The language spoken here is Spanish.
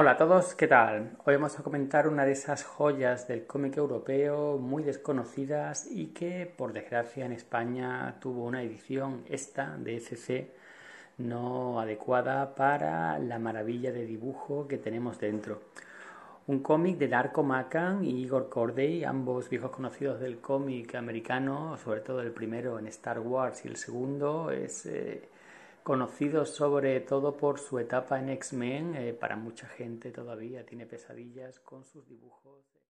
Hola a todos, ¿qué tal? Hoy vamos a comentar una de esas joyas del cómic europeo muy desconocidas y que por desgracia en España tuvo una edición esta de SC, e no adecuada para la maravilla de dibujo que tenemos dentro. Un cómic de Darko Makan y Igor Corday, ambos viejos conocidos del cómic americano, sobre todo el primero en Star Wars y el segundo es... Eh, conocido sobre todo por su etapa en X-Men, eh, para mucha gente todavía tiene pesadillas con sus dibujos.